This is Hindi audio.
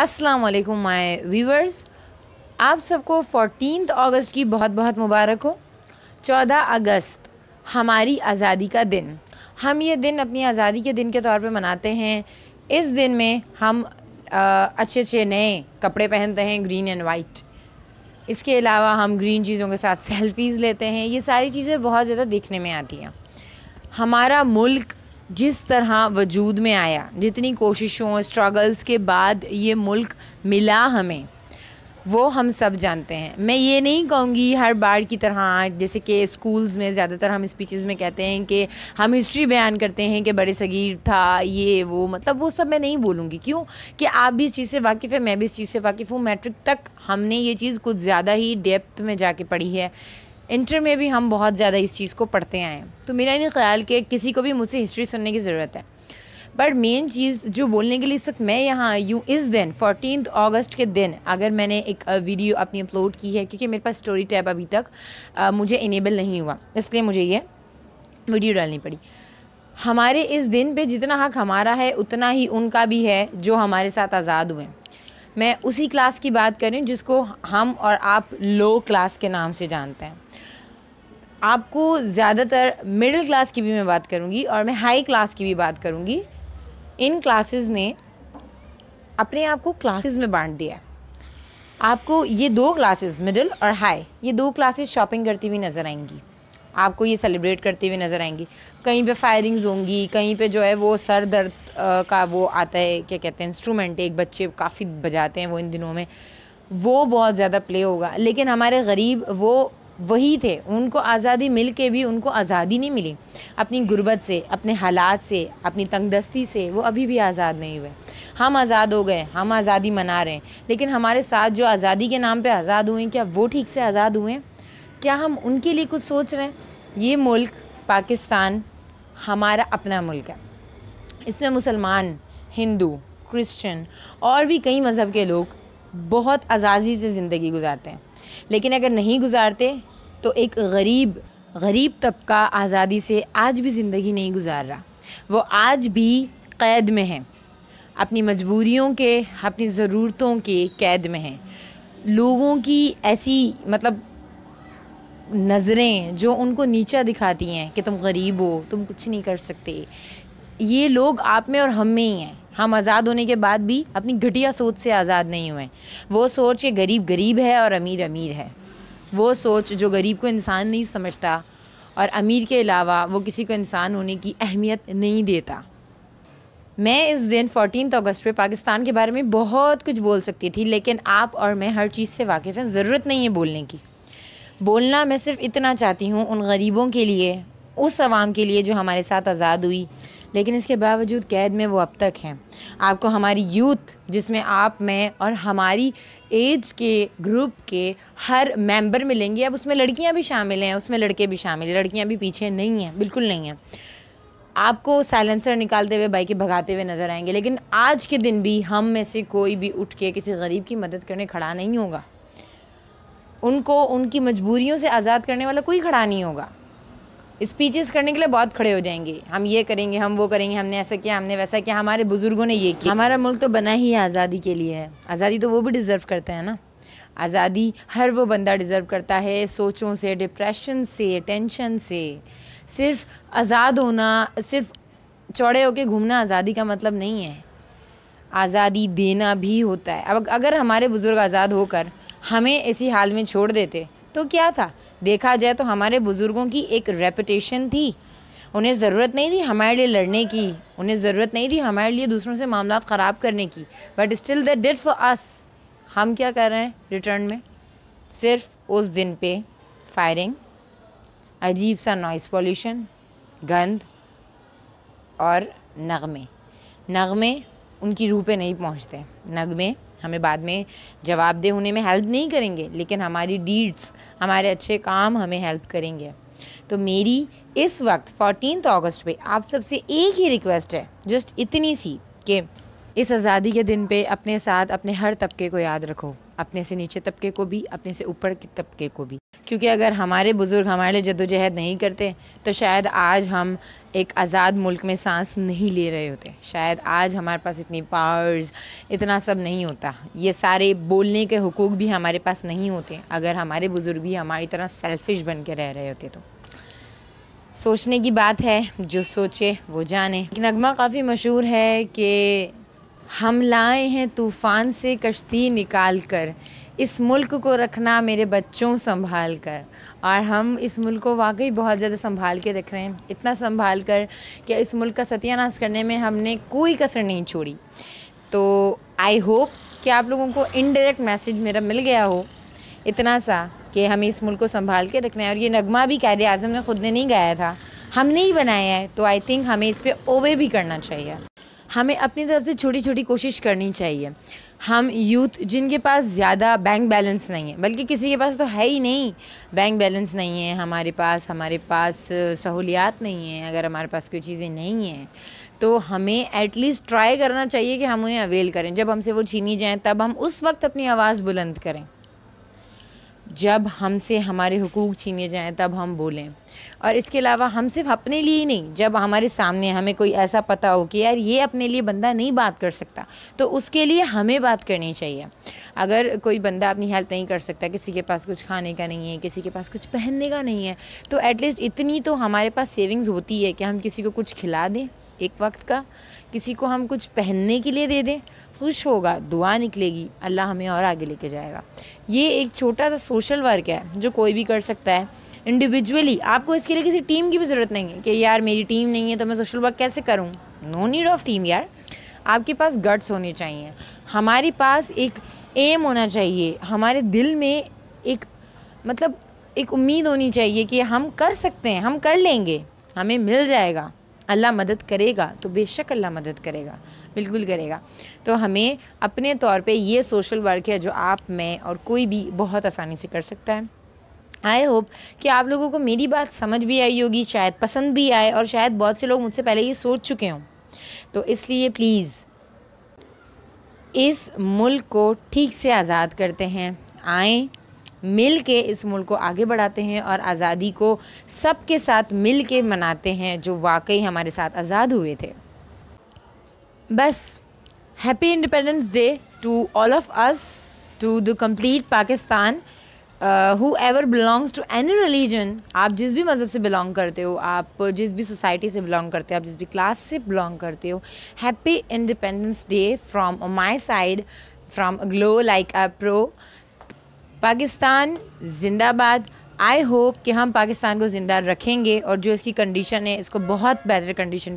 अस्सलाम वालेकुम माय व्यूवर्स आप सबको फोर्टीन अगस्त की बहुत बहुत मुबारक हो चौदह अगस्त हमारी आज़ादी का दिन हम ये दिन अपनी आज़ादी के दिन के तौर पे मनाते हैं इस दिन में हम आ, अच्छे अच्छे नए कपड़े पहनते हैं ग्रीन एंड वाइट इसके अलावा हम ग्रीन चीज़ों के साथ सेल्फीज़ लेते हैं ये सारी चीज़ें बहुत ज़्यादा देखने में आती हैं हमारा मुल्क जिस तरह वजूद में आया जितनी कोशिशों स्ट्रगल्स के बाद ये मुल्क मिला हमें वो हम सब जानते हैं मैं ये नहीं कहूँगी हर बार की तरह जैसे कि स्कूल्स में ज़्यादातर हम स्पीचेस में कहते हैं कि हम हिस्ट्री बयान करते हैं कि बड़े सगीर था ये वो मतलब वो सब मैं नहीं बोलूँगी क्यों कि आप भी इस चीज़ से वाकिफ़ है मैं भी इस चीज़ से वाकिफ़ हूँ मैट्रिक तक हमने ये चीज़ कुछ ज़्यादा ही डेप्थ में जाके पढ़ी है इंटर में भी हम बहुत ज़्यादा इस चीज़ को पढ़ते आए हैं तो मेरा नहीं ख्याल कि किसी को भी मुझसे हिस्ट्री सुनने की ज़रूरत है बट मेन चीज़ जो बोलने के लिए इस वक्त मैं यहाँ आई हूँ इस दिन फोर्टीन अगस्त के दिन अगर मैंने एक वीडियो अपनी अपलोड की है क्योंकि मेरे पास स्टोरी टैब अभी तक आ, मुझे इनेबल नहीं हुआ इसलिए मुझे ये वीडियो डालनी पड़ी हमारे इस दिन पे जितना हक हमारा है उतना ही उनका भी है जो हमारे साथ आज़ाद हुए मैं उसी क्लास की बात करें जिसको हम और आप लो क्लास के नाम से जानते हैं आपको ज़्यादातर मिडिल क्लास की भी मैं बात करूँगी और मैं हाई क्लास की भी बात करूँगी इन क्लासेस ने अपने आप को क्लासेस में बांट दिया आपको ये दो क्लासेस मिडिल और हाई ये दो क्लासेस शॉपिंग करती हुई नज़र आएंगी आपको ये सेलिब्रेट करती हुई नज़र आएंगी कहीं पे फायरिंग्स होंगी कहीं पे जो है वो सर दर्द का वो आता है क्या कहते हैं इंस्ट्रूमेंट एक बच्चे काफ़ी बजाते हैं वो इन दिनों में वो बहुत ज़्यादा प्ले होगा लेकिन हमारे गरीब वो वही थे उनको आज़ादी मिल के भी उनको आज़ादी नहीं मिली अपनी गुर्बत से अपने हालात से अपनी तंगदस्ती से वो अभी भी आज़ाद नहीं हुए हम आज़ाद हो गए हम आज़ादी मना रहे हैं लेकिन हमारे साथ जो आज़ादी के नाम पे आज़ाद हुए हैं क्या वो ठीक से आज़ाद हुए हैं क्या हम उनके लिए कुछ सोच रहे हैं ये मुल्क पाकिस्तान हमारा अपना मुल्क है इसमें मुसलमान हिंदू क्रिश्चियन और भी कई मज़हब के लोग बहुत आज़ादी से ज़िंदगी गुजारते हैं लेकिन अगर नहीं गुजारते तो एक गरीब गरीब तबका आज़ादी से आज भी ज़िंदगी नहीं गुजार रहा वो आज भी कैद में है अपनी मजबूरियों के अपनी ज़रूरतों के कैद में हैं लोगों की ऐसी मतलब नज़रें जो उनको नीचा दिखाती हैं कि तुम गरीब हो तुम कुछ नहीं कर सकते ये लोग आप में और हम में ही हैं हम आज़ाद होने के बाद भी अपनी घटिया सोच से आज़ाद नहीं हुए वो सोच के गरीब गरीब है और अमीर अमीर है वो सोच जो गरीब को इंसान नहीं समझता और अमीर के अलावा वो किसी को इंसान होने की अहमियत नहीं देता मैं इस दिन फोटीन अगस्त पे पाकिस्तान के बारे में बहुत कुछ बोल सकती थी लेकिन आप और मैं हर चीज़ से वाकिफ़ हैं ज़रूरत नहीं है बोलने की बोलना मैं सिर्फ इतना चाहती हूँ उन गरीबों के लिए उस आवाम के लिए जो हमारे साथ आज़ाद हुई लेकिन इसके बावजूद कैद में वो अब तक हैं आपको हमारी यूथ जिसमें आप मैं और हमारी एज के ग्रुप के हर मेंबर मिलेंगे अब उसमें लड़कियां भी शामिल हैं उसमें लड़के भी शामिल हैं लड़कियां भी पीछे नहीं हैं बिल्कुल नहीं हैं आपको साइलेंसर निकालते हुए बाइकें भगाते हुए नज़र आएंगे लेकिन आज के दिन भी हम में से कोई भी उठ के किसी गरीब की मदद करने खड़ा नहीं होगा उनको उनकी मजबूरियों से आज़ाद करने वाला कोई खड़ा नहीं होगा स्पीचेस करने के लिए बहुत खड़े हो जाएंगे हम ये करेंगे हम वो करेंगे हमने ऐसा किया हमने वैसा किया हमारे बुज़ुर्गों ने ये किया हमारा मुल्क तो बना ही आज़ादी के लिए है आज़ादी तो वो भी डिज़र्व करते हैं ना आज़ादी हर वो बंदा डिज़र्व करता है सोचों से डिप्रेशन से टेंशन से सिर्फ आज़ाद होना सिर्फ चौड़े होके घूमना आज़ादी का मतलब नहीं है आज़ादी देना भी होता है अब अगर हमारे बुज़ुर्ग आज़ाद होकर हमें इसी हाल में छोड़ देते तो क्या था देखा जाए तो हमारे बुज़ुर्गों की एक रेपटेशन थी उन्हें ज़रूरत नहीं थी हमारे लिए लड़ने की उन्हें ज़रूरत नहीं थी हमारे लिए दूसरों से मामला ख़राब करने की but still they did for us हम क्या कर रहे हैं रिटर्न में सिर्फ उस दिन पे फायरिंग अजीब सा नॉइस पॉल्यूशन गंद और नगमे नगमे उनकी रूह पे नहीं पहुंचते नगमे हमें बाद में जवाबदेह होने में हेल्प नहीं करेंगे लेकिन हमारी डीड्स हमारे अच्छे काम हमें हेल्प करेंगे तो मेरी इस वक्त फोर्टीन अगस्त पे आप सबसे एक ही रिक्वेस्ट है जस्ट इतनी सी कि इस आज़ादी के दिन पे अपने साथ अपने हर तबके को याद रखो अपने से नीचे तबके को भी अपने से ऊपर के तबके को भी क्योंकि अगर हमारे बुज़ुर्ग हमारे लिए जद्दोजहद नहीं करते तो शायद आज हम एक आज़ाद मुल्क में सांस नहीं ले रहे होते शायद आज हमारे पास इतनी पावर्स इतना सब नहीं होता ये सारे बोलने के हकूक़ भी हमारे पास नहीं होते अगर हमारे बुज़ुर्ग भी हमारी तरह सेल्फिश बन के रह रहे होते तो सोचने की बात है जो सोचे वो जाने नगमा काफ़ी मशहूर है कि हम लाए हैं तूफ़ान से कश्ती निकाल कर इस मुल्क को रखना मेरे बच्चों संभाल कर और हम इस मुल्क को वाकई बहुत ज़्यादा संभाल के रख रहे हैं इतना संभाल कर कि इस मुल्क का सत्यानाश करने में हमने कोई कसर नहीं छोड़ी तो आई होप कि आप लोगों को इनडायरेक्ट मैसेज मेरा मिल गया हो इतना सा कि हमें इस मुल्क को संभाल के रखना है और ये नगमा भी कैद अजम ने ख़ुद ने नहीं गाया था हमने ही बनाया है तो आई थिंक हमें इस पर ओवे भी करना चाहिए हमें अपनी तरफ से छोटी छोटी कोशिश करनी चाहिए हम यूथ जिनके पास ज़्यादा बैंक बैलेंस नहीं है बल्कि किसी के पास तो है ही नहीं बैंक बैलेंस नहीं है हमारे पास हमारे पास सहूलियात नहीं है अगर हमारे पास कोई चीज़ें नहीं हैं तो हमें एटलीस्ट ट्राई करना चाहिए कि हम उन्हें अवेल करें जब हमसे वो छीनी जाएँ तब हम उस वक्त अपनी आवाज़ बुलंद करें जब हमसे हमारे हकूक़ छीने जाएं तब हम बोलें और इसके अलावा हम सिर्फ अपने लिए ही नहीं जब हमारे सामने हमें कोई ऐसा पता हो कि यार ये अपने लिए बंदा नहीं बात कर सकता तो उसके लिए हमें बात करनी चाहिए अगर कोई बंदा अपनी हेल्प नहीं कर सकता किसी के पास कुछ खाने का नहीं है किसी के पास कुछ पहनने का नहीं है तो एटलीस्ट इतनी तो हमारे पास सेविंग्स होती है कि हम किसी को कुछ खिला दें एक वक्त का किसी को हम कुछ पहनने के लिए दे दें खुश होगा दुआ निकलेगी अल्लाह हमें और आगे लेके जाएगा ये एक छोटा सा सोशल वर्क है जो कोई भी कर सकता है इंडिविजुअली आपको इसके लिए किसी टीम की भी ज़रूरत नहीं है कि यार मेरी टीम नहीं है तो मैं सोशल वर्क कैसे करूँ नो नीड ऑफ टीम यार आपके पास गट्स होने चाहिए हमारे पास एक एम होना चाहिए हमारे दिल में एक मतलब एक उम्मीद होनी चाहिए कि हम कर सकते हैं हम कर लेंगे हमें मिल जाएगा अल्लाह मदद करेगा तो बेशक अल्लाह मदद करेगा बिल्कुल करेगा तो हमें अपने तौर पे ये सोशल वर्क है जो आप मैं और कोई भी बहुत आसानी से कर सकता है आई होप कि आप लोगों को मेरी बात समझ भी आई होगी शायद पसंद भी आए और शायद बहुत से लोग मुझसे पहले ये सोच चुके हों तो इसलिए प्लीज़ इस मुल्क को ठीक से आज़ाद करते हैं आएँ मिल के इस मुल्क को आगे बढ़ाते हैं और आज़ादी को सबके साथ मिल के मनाते हैं जो वाकई हमारे साथ आज़ाद हुए थे बस happy independence day to all of us to the complete Pakistan whoever belongs to any religion आप जिस भी मज़हब से बिलोंग करते हो आप जिस भी सोसाइटी से बिलोंग करते हो आप जिस भी क्लास से बिलोंग करते हो happy independence day from my side from glow like a pro Pakistan जिंदाबाद आई होप कि हम पाकिस्तान को ज़िंदा रखेंगे और जो इसकी कंडीशन है इसको बहुत बेहतर कंडीशन